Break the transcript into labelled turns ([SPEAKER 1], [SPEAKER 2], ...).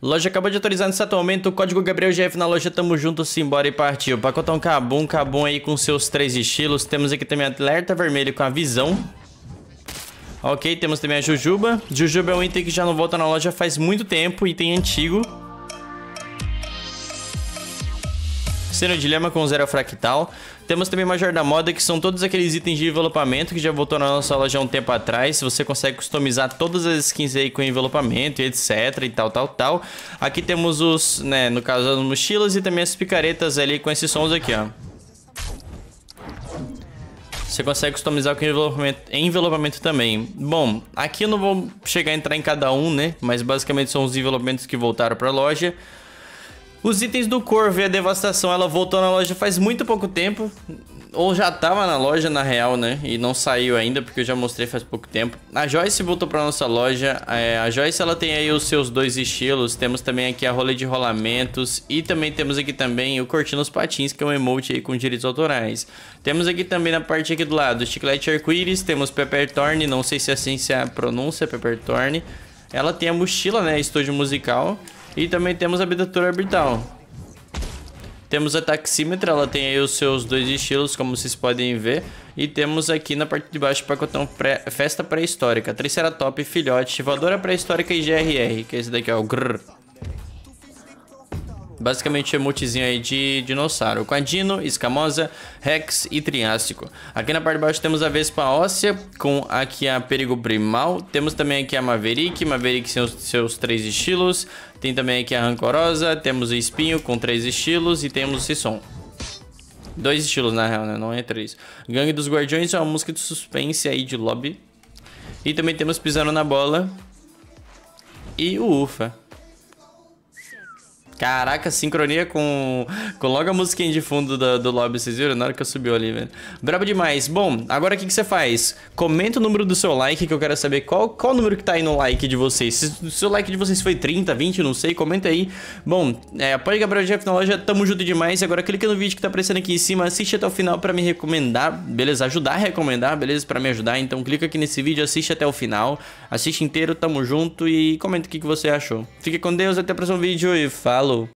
[SPEAKER 1] Loja acabou de atualizar nesse exato momento, o código GabrielGF na loja, tamo junto, simbora e partiu. Pacotão Cabum, Cabum aí com seus três estilos. Temos aqui também a alerta vermelho com a visão. Ok, temos também a Jujuba. Jujuba é um item que já não volta na loja faz muito tempo, item antigo. Cena Dilema com Zero Fractal. Temos também Major da Moda, que são todos aqueles itens de envelopamento que já voltou na nossa loja há um tempo atrás. Você consegue customizar todas as skins aí com envelopamento, etc e tal, tal, tal. Aqui temos os, né, no caso as mochilas e também as picaretas ali com esses sons aqui, ó. Você consegue customizar com envelopamento, envelopamento, também. Bom, aqui eu não vou chegar a entrar em cada um, né? Mas basicamente são os envelopamentos que voltaram para a loja. Os itens do Corvo e a devastação, ela voltou na loja faz muito pouco tempo. Ou já tava na loja, na real, né? E não saiu ainda, porque eu já mostrei faz pouco tempo. A Joyce voltou pra nossa loja. É, a Joyce, ela tem aí os seus dois estilos. Temos também aqui a rola de rolamentos. E também temos aqui também o cortino os Patins, que é um emote aí com direitos autorais. Temos aqui também na parte aqui do lado, chiclete arco-íris. Temos Pepper Thorne, não sei se é assim se é a pronúncia, Pepper Thorne. Ela tem a mochila, né? Estúdio musical. E também temos a abertura orbital. Temos a taxímetra, ela tem aí os seus dois estilos, como vocês podem ver. E temos aqui na parte de baixo o pacotão pré Festa Pré-Histórica, Triceratop, Filhote, Voadora Pré-Histórica e GRR, que é esse daqui é o grrr. Basicamente emotezinho aí de dinossauro. Com a Dino, Escamosa, Rex e Triássico. Aqui na parte de baixo temos a Vespa Óssea, com aqui a Perigo Primal. Temos também aqui a Maverick, Maverick sem os, seus três estilos. Tem também aqui a Rancorosa, temos o Espinho com três estilos e temos o Sisson. Dois estilos na real, né? Não é três. Gangue dos Guardiões é uma música de suspense aí de lobby. E também temos Pisando na Bola e o Ufa. Caraca, sincronia com, com logo a musiquinha de fundo do, do lobby, vocês viram? Na hora que eu subiu ali, velho. Brabo demais. Bom, agora o que, que você faz? Comenta o número do seu like, que eu quero saber qual, qual o número que tá aí no like de vocês. Se o seu like de vocês foi 30, 20, não sei, comenta aí. Bom, é, o Gabriel Jeff na loja, tamo junto demais. Agora clica no vídeo que tá aparecendo aqui em cima, assiste até o final pra me recomendar, beleza? Ajudar a recomendar, beleza? Pra me ajudar. Então clica aqui nesse vídeo, assiste até o final, assiste inteiro, tamo junto e comenta o que, que você achou. Fique com Deus, até o próximo vídeo e falou. Falou!